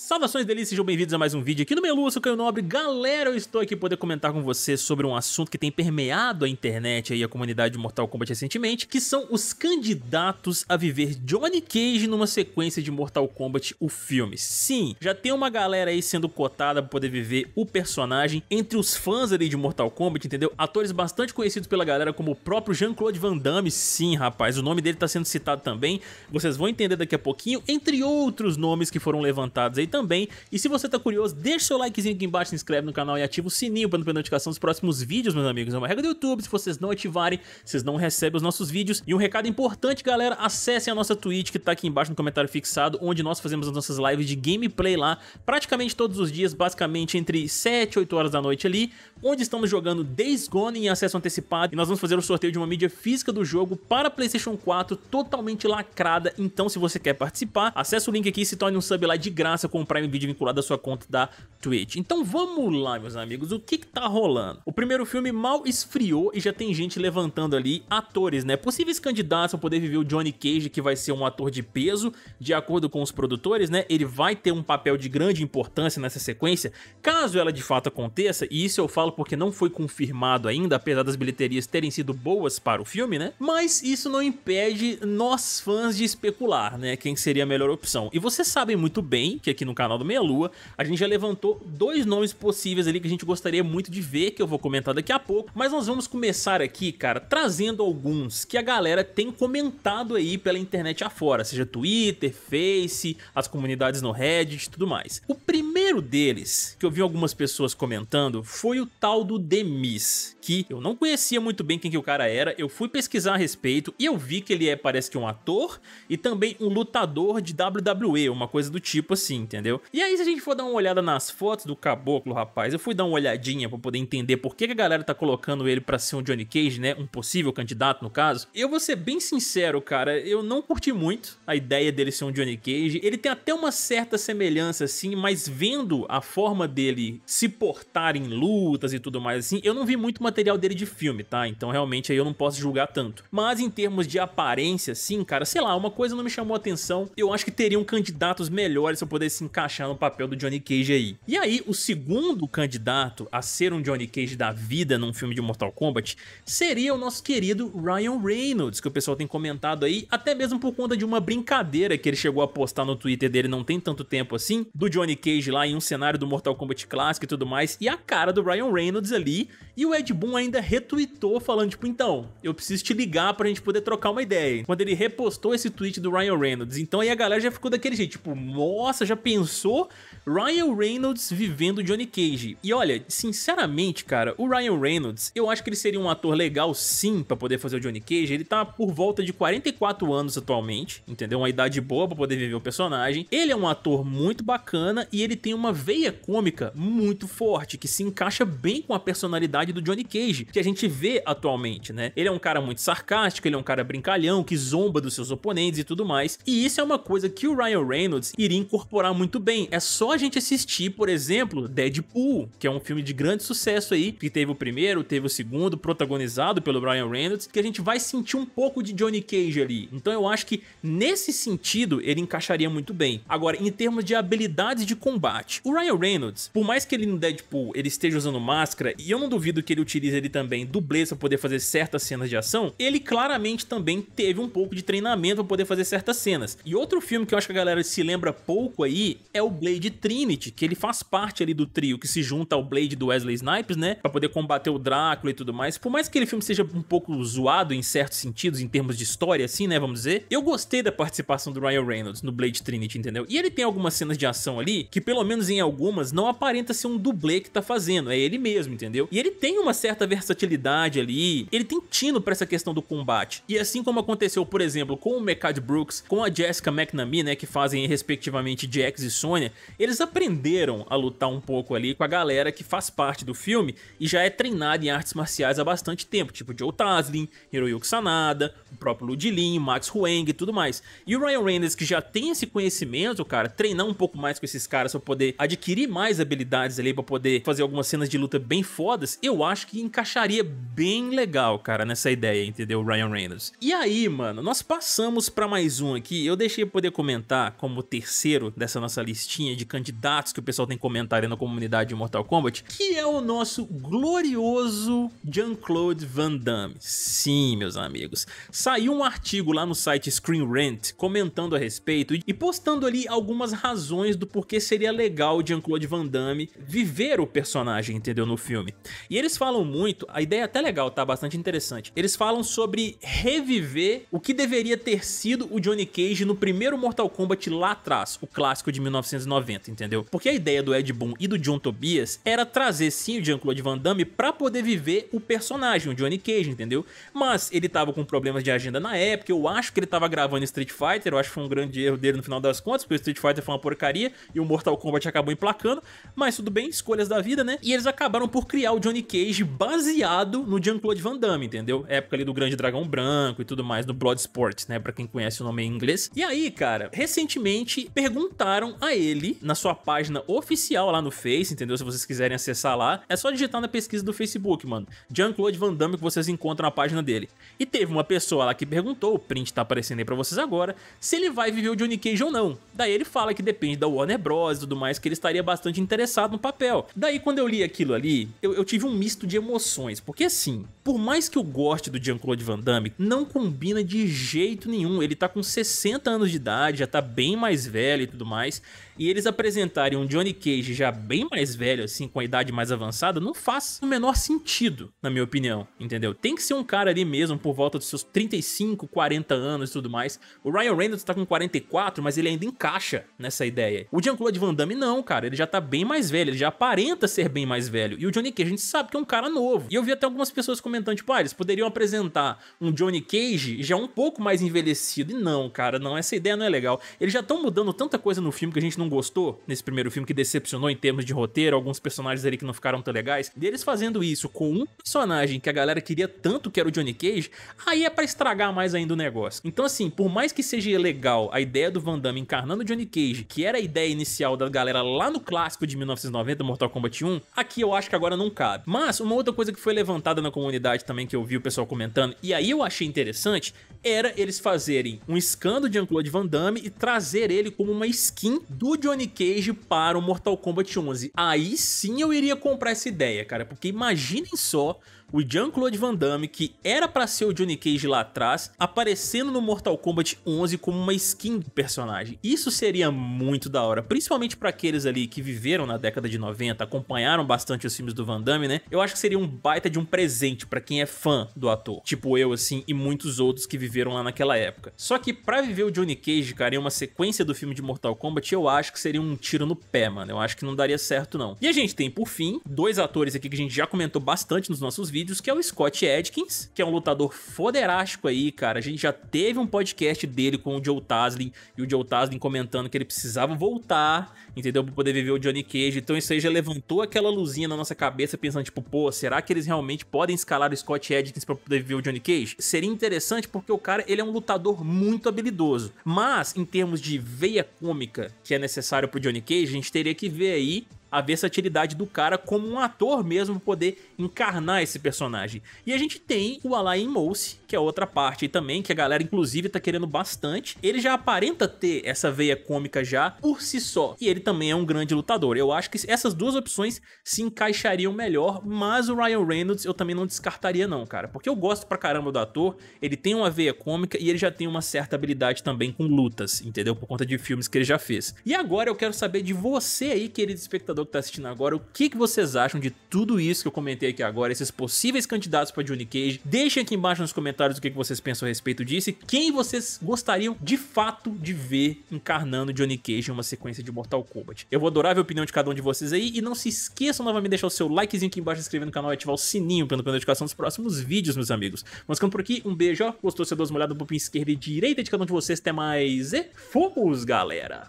Salvações delícias, sejam bem-vindos a mais um vídeo aqui no Melu, eu sou o Caio Nobre. Galera, eu estou aqui para poder comentar com vocês sobre um assunto que tem permeado a internet e a comunidade de Mortal Kombat recentemente, que são os candidatos a viver Johnny Cage numa sequência de Mortal Kombat, o filme. Sim, já tem uma galera aí sendo cotada para poder viver o personagem entre os fãs ali de Mortal Kombat, entendeu? Atores bastante conhecidos pela galera como o próprio Jean-Claude Van Damme, sim, rapaz, o nome dele está sendo citado também, vocês vão entender daqui a pouquinho, entre outros nomes que foram levantados aí também. E se você tá curioso, deixa seu likezinho aqui embaixo, se inscreve no canal e ativa o sininho para não perder notificação dos próximos vídeos, meus amigos. É uma regra do YouTube, se vocês não ativarem, vocês não recebem os nossos vídeos. E um recado importante, galera, acessem a nossa Twitch que tá aqui embaixo no comentário fixado, onde nós fazemos as nossas lives de gameplay lá, praticamente todos os dias, basicamente entre 7 e 8 horas da noite ali, onde estamos jogando Days Gone em acesso antecipado e nós vamos fazer o sorteio de uma mídia física do jogo para Playstation 4 totalmente lacrada, então se você quer participar, acessa o link aqui e se torne um sub lá de graça com com o Prime Video vinculado à sua conta da Twitch. Então vamos lá, meus amigos, o que, que tá rolando? O primeiro filme mal esfriou e já tem gente levantando ali atores, né? Possíveis candidatos a poder viver o Johnny Cage, que vai ser um ator de peso, de acordo com os produtores, né? Ele vai ter um papel de grande importância nessa sequência, caso ela de fato aconteça, e isso eu falo porque não foi confirmado ainda, apesar das bilheterias terem sido boas para o filme, né? Mas isso não impede nós fãs de especular, né? Quem seria a melhor opção. E vocês sabem muito bem que aqui no canal do Meia Lua, a gente já levantou dois nomes possíveis ali que a gente gostaria muito de ver, que eu vou comentar daqui a pouco, mas nós vamos começar aqui, cara, trazendo alguns que a galera tem comentado aí pela internet afora, seja Twitter, Face, as comunidades no Reddit e tudo mais. O primeiro deles, que eu vi algumas pessoas comentando, foi o tal do Demis, que eu não conhecia muito bem quem que o cara era, eu fui pesquisar a respeito e eu vi que ele é, parece que um ator e também um lutador de WWE, uma coisa do tipo assim, entendeu? E aí, se a gente for dar uma olhada nas fotos do caboclo, rapaz, eu fui dar uma olhadinha para poder entender por que, que a galera tá colocando ele para ser um Johnny Cage, né? Um possível candidato, no caso. Eu vou ser bem sincero, cara, eu não curti muito a ideia dele ser um Johnny Cage. Ele tem até uma certa semelhança, assim, mas vendo a forma dele se portar em lutas e tudo mais, assim, eu não vi muito material dele de filme, tá? Então, realmente, aí eu não posso julgar tanto. Mas em termos de aparência, assim, cara, sei lá, uma coisa não me chamou a atenção. Eu acho que teriam candidatos melhores eu poder se encaixar no papel do Johnny Cage aí. E aí, o segundo candidato a ser um Johnny Cage da vida num filme de Mortal Kombat seria o nosso querido Ryan Reynolds, que o pessoal tem comentado aí, até mesmo por conta de uma brincadeira que ele chegou a postar no Twitter dele não tem tanto tempo assim, do Johnny Cage lá em um cenário do Mortal Kombat clássico e tudo mais, e a cara do Ryan Reynolds ali, e o Ed Boon ainda retweetou falando tipo, então, eu preciso te ligar pra gente poder trocar uma ideia. Quando ele repostou esse tweet do Ryan Reynolds, então aí a galera já ficou daquele jeito, tipo, nossa, já pensou Ryan Reynolds vivendo Johnny Cage. E olha, sinceramente, cara, o Ryan Reynolds, eu acho que ele seria um ator legal sim para poder fazer o Johnny Cage. Ele tá por volta de 44 anos atualmente, entendeu? Uma idade boa para poder viver o personagem. Ele é um ator muito bacana e ele tem uma veia cômica muito forte, que se encaixa bem com a personalidade do Johnny Cage, que a gente vê atualmente, né? Ele é um cara muito sarcástico, ele é um cara brincalhão, que zomba dos seus oponentes e tudo mais. E isso é uma coisa que o Ryan Reynolds iria incorporar muito bem. É só gente assistir, por exemplo, Deadpool, que é um filme de grande sucesso aí, que teve o primeiro, teve o segundo, protagonizado pelo Ryan Reynolds, que a gente vai sentir um pouco de Johnny Cage ali. Então eu acho que nesse sentido ele encaixaria muito bem. Agora, em termos de habilidades de combate, o Ryan Reynolds, por mais que ele no Deadpool ele esteja usando máscara, e eu não duvido que ele utilize ele também dublês para poder fazer certas cenas de ação, ele claramente também teve um pouco de treinamento para poder fazer certas cenas. E outro filme que eu acho que a galera se lembra pouco aí é o Blade Trinity, que ele faz parte ali do trio que se junta ao Blade do Wesley Snipes, né? Pra poder combater o Drácula e tudo mais. Por mais que aquele filme seja um pouco zoado em certos sentidos, em termos de história, assim, né? Vamos dizer. Eu gostei da participação do Ryan Reynolds no Blade Trinity, entendeu? E ele tem algumas cenas de ação ali que, pelo menos em algumas, não aparenta ser um dublê que tá fazendo. É ele mesmo, entendeu? E ele tem uma certa versatilidade ali. Ele tem tino pra essa questão do combate. E assim como aconteceu, por exemplo, com o Mechad Brooks, com a Jessica McNamee, né? Que fazem, respectivamente, Jax e Sonya eles aprenderam a lutar um pouco ali com a galera que faz parte do filme e já é treinada em artes marciais há bastante tempo, tipo Joe Taslin, Hiroyuki Sanada, o próprio Ludilin, Max Huang e tudo mais. E o Ryan Reynolds, que já tem esse conhecimento, cara, treinar um pouco mais com esses caras pra poder adquirir mais habilidades ali, pra poder fazer algumas cenas de luta bem fodas, eu acho que encaixaria bem legal, cara, nessa ideia, entendeu? Ryan Reynolds. E aí, mano, nós passamos pra mais um aqui, eu deixei poder comentar como terceiro dessa nossa listinha de candidatos candidatos que o pessoal tem comentado na comunidade de Mortal Kombat, que é o nosso glorioso Jean-Claude Van Damme. Sim, meus amigos. Saiu um artigo lá no site Screen Rant comentando a respeito e postando ali algumas razões do porquê seria legal o Jean-Claude Van Damme viver o personagem, entendeu, no filme. E eles falam muito, a ideia é até legal, tá? Bastante interessante. Eles falam sobre reviver o que deveria ter sido o Johnny Cage no primeiro Mortal Kombat lá atrás, o clássico de 1990 certo, entendeu? Porque a ideia do Ed Boon e do John Tobias era trazer sim o Jean-Claude Van Damme pra poder viver o personagem, o Johnny Cage, entendeu? Mas ele tava com problemas de agenda na época, eu acho que ele tava gravando Street Fighter, eu acho que foi um grande erro dele no final das contas, porque Street Fighter foi uma porcaria e o Mortal Kombat acabou emplacando, mas tudo bem, escolhas da vida, né? E eles acabaram por criar o Johnny Cage baseado no Jean-Claude Van Damme, entendeu? Época ali do Grande Dragão Branco e tudo mais, do Bloodsport, né? Pra quem conhece o nome em inglês. E aí, cara, recentemente perguntaram a ele, na sua página oficial lá no Face, entendeu? Se vocês quiserem acessar lá, é só digitar na pesquisa do Facebook, mano. Jean-Claude Van Damme que vocês encontram a página dele. E teve uma pessoa lá que perguntou, o print tá aparecendo aí pra vocês agora, se ele vai viver o Johnny Cage ou não. Daí ele fala que depende da Warner Bros e tudo mais, que ele estaria bastante interessado no papel. Daí quando eu li aquilo ali, eu, eu tive um misto de emoções, porque assim, por mais que eu goste do Jean-Claude Van Damme, não combina de jeito nenhum. Ele tá com 60 anos de idade, já tá bem mais velho e tudo mais. E eles apresentarem um Johnny Cage já bem mais velho, assim, com a idade mais avançada, não faz o menor sentido, na minha opinião, entendeu? Tem que ser um cara ali mesmo, por volta dos seus 35, 40 anos e tudo mais. O Ryan Reynolds tá com 44, mas ele ainda encaixa nessa ideia. O Jean-Claude Van Damme não, cara, ele já tá bem mais velho, ele já aparenta ser bem mais velho. E o Johnny Cage, a gente sabe que é um cara novo. E eu vi até algumas pessoas comentando, tipo, ah, eles poderiam apresentar um Johnny Cage já um pouco mais envelhecido. E não, cara, não, essa ideia não é legal. Eles já estão mudando tanta coisa no filme que a gente não gostou nesse primeiro filme, que decepcionou em termos de roteiro, alguns personagens ali que não ficaram tão legais, deles fazendo isso com um personagem que a galera queria tanto que era o Johnny Cage, aí é para estragar mais ainda o negócio. Então assim, por mais que seja legal a ideia do Van Damme encarnando o Johnny Cage, que era a ideia inicial da galera lá no clássico de 1990, Mortal Kombat 1, aqui eu acho que agora não cabe. Mas uma outra coisa que foi levantada na comunidade também, que eu vi o pessoal comentando, e aí eu achei interessante, era eles fazerem um escândalo de Jean-Claude Van Damme e trazer ele como uma skin do Johnny Cage para o Mortal Kombat 11. Aí sim eu iria comprar essa ideia, cara, porque imaginem só o Jean-Claude Van Damme, que era para ser o Johnny Cage lá atrás, aparecendo no Mortal Kombat 11 como uma skin do personagem. Isso seria muito da hora, principalmente para aqueles ali que viveram na década de 90, acompanharam bastante os filmes do Van Damme, né? Eu acho que seria um baita de um presente para quem é fã do ator, tipo eu assim e muitos outros que viveram lá naquela época. Só que para viver o Johnny Cage, cara, em uma sequência do filme de Mortal Kombat, eu acho que seria um tiro no pé, mano. Eu acho que não daria certo não. E a gente tem por fim dois atores aqui que a gente já comentou bastante nos nossos vídeos vídeos, que é o Scott Edkins, que é um lutador foderástico aí, cara. A gente já teve um podcast dele com o Joe Taslin e o Joe Taslin comentando que ele precisava voltar, entendeu? Pra poder viver o Johnny Cage. Então isso aí já levantou aquela luzinha na nossa cabeça, pensando, tipo, pô, será que eles realmente podem escalar o Scott Edkins pra poder viver o Johnny Cage? Seria interessante porque o cara, ele é um lutador muito habilidoso. Mas, em termos de veia cômica que é necessário pro Johnny Cage, a gente teria que ver aí a versatilidade do cara como um ator mesmo poder encarnar esse personagem. E a gente tem o Alain Mouse, que é outra parte aí também, que a galera inclusive tá querendo bastante. Ele já aparenta ter essa veia cômica já por si só, e ele também é um grande lutador. Eu acho que essas duas opções se encaixariam melhor, mas o Ryan Reynolds eu também não descartaria não, cara, porque eu gosto pra caramba do ator, ele tem uma veia cômica e ele já tem uma certa habilidade também com lutas, entendeu? Por conta de filmes que ele já fez. E agora eu quero saber de você aí, querido espectador que tá assistindo agora, o que, que vocês acham de tudo isso que eu comentei aqui agora, esses possíveis candidatos para Johnny Cage. Deixem aqui embaixo nos comentários o que, que vocês pensam a respeito disso e quem vocês gostariam de fato de ver encarnando Johnny Cage em uma sequência de Mortal Kombat. Eu vou adorar ver a opinião de cada um de vocês aí e não se esqueçam novamente de deixar o seu likezinho aqui embaixo, se inscrever no canal e ativar o sininho para não perder a notificação dos próximos vídeos, meus amigos. Mas ficando por aqui, um beijo, ó. gostou, você dá uma olhada no um esquerdo esquerda e direita de cada um de vocês, até mais e fomos, galera!